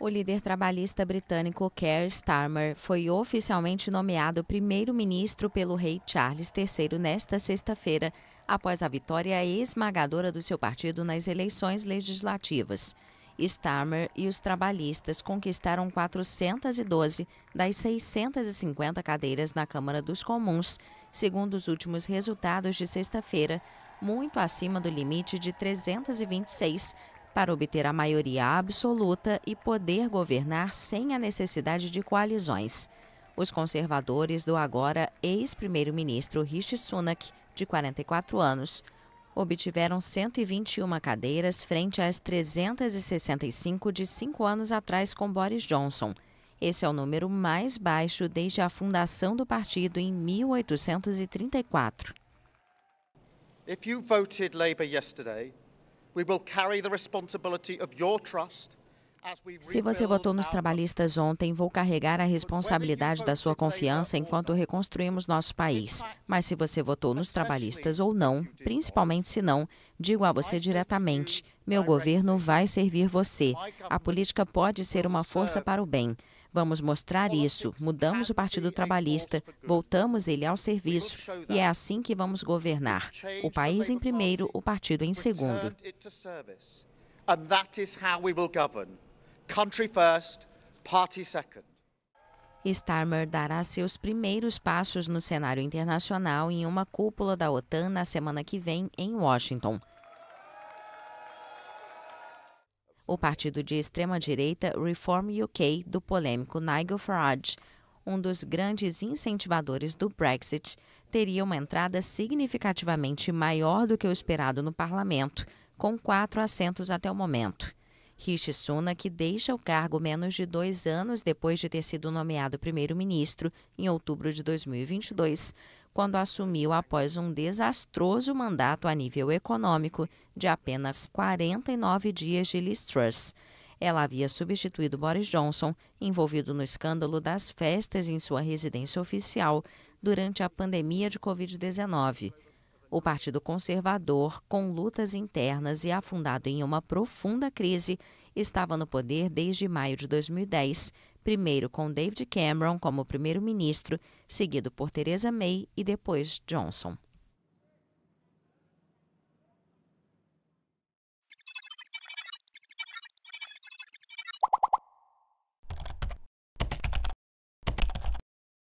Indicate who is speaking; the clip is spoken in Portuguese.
Speaker 1: O líder trabalhista britânico Keir Starmer foi oficialmente nomeado primeiro-ministro pelo rei Charles III nesta sexta-feira, após a vitória esmagadora do seu partido nas eleições legislativas. Starmer e os trabalhistas conquistaram 412 das 650 cadeiras na Câmara dos Comuns, segundo os últimos resultados de sexta-feira, muito acima do limite de 326 para obter a maioria absoluta e poder governar sem a necessidade de coalizões. Os conservadores do agora ex-primeiro-ministro Rishi Sunak, de 44 anos, obtiveram 121 cadeiras frente às 365 de cinco anos atrás com Boris Johnson. Esse é o número mais baixo desde a fundação do partido em 1834.
Speaker 2: Se você votou yesterday,
Speaker 1: se você votou nos trabalhistas ontem, vou carregar a responsabilidade da sua confiança enquanto reconstruímos nosso país. Mas se você votou nos trabalhistas ou não, principalmente se não, digo a você diretamente: meu governo vai servir você. A política pode ser uma força para o bem. Vamos mostrar isso. Mudamos o Partido Trabalhista, voltamos ele ao serviço e é assim que vamos governar. O país em primeiro, o partido em segundo. Starmer dará seus primeiros passos no cenário internacional em uma cúpula da OTAN na semana que vem em Washington. o partido de extrema-direita Reform UK do polêmico Nigel Farage, um dos grandes incentivadores do Brexit, teria uma entrada significativamente maior do que o esperado no parlamento, com quatro assentos até o momento. Rishi Sunak deixa o cargo menos de dois anos depois de ter sido nomeado primeiro-ministro em outubro de 2022, quando assumiu após um desastroso mandato a nível econômico de apenas 49 dias de Liz Truss. Ela havia substituído Boris Johnson, envolvido no escândalo das festas em sua residência oficial durante a pandemia de Covid-19 o Partido Conservador, com lutas internas e afundado em uma profunda crise, estava no poder desde maio de 2010, primeiro com David Cameron como primeiro-ministro, seguido por Theresa May e depois Johnson.